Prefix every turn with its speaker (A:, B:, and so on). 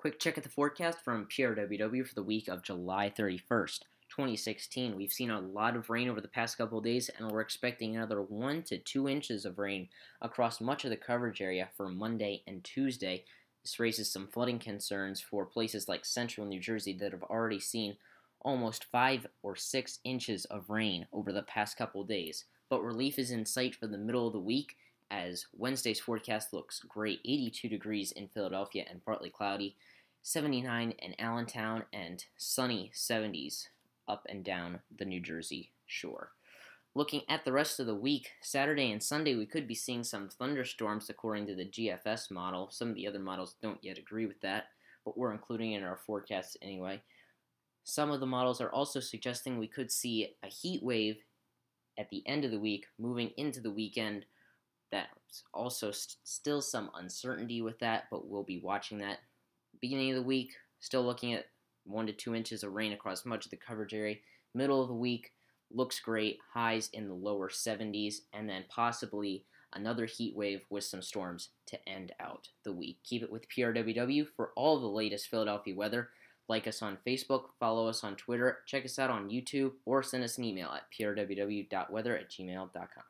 A: Quick check at the forecast from PRWW for the week of July 31st, 2016. We've seen a lot of rain over the past couple days, and we're expecting another 1 to 2 inches of rain across much of the coverage area for Monday and Tuesday. This raises some flooding concerns for places like central New Jersey that have already seen almost 5 or 6 inches of rain over the past couple days. But relief is in sight for the middle of the week as Wednesday's forecast looks great 82 degrees in Philadelphia and partly cloudy, 79 in Allentown, and sunny 70s up and down the New Jersey shore. Looking at the rest of the week, Saturday and Sunday, we could be seeing some thunderstorms according to the GFS model. Some of the other models don't yet agree with that, but we're including it in our forecasts anyway. Some of the models are also suggesting we could see a heat wave at the end of the week, moving into the weekend, that's also st- still some uncertainty with that, but we'll be watching that. Beginning of the week, still looking at one to two inches of rain across much of the coverage area. Middle of the week looks great, highs in the lower 70s, and then possibly another heat wave with some storms to end out the week. Keep it with PRWW for all the latest Philadelphia weather. Like us on Facebook, follow us on Twitter, check us out on YouTube, or send us an email at prww.weather at gmail.com.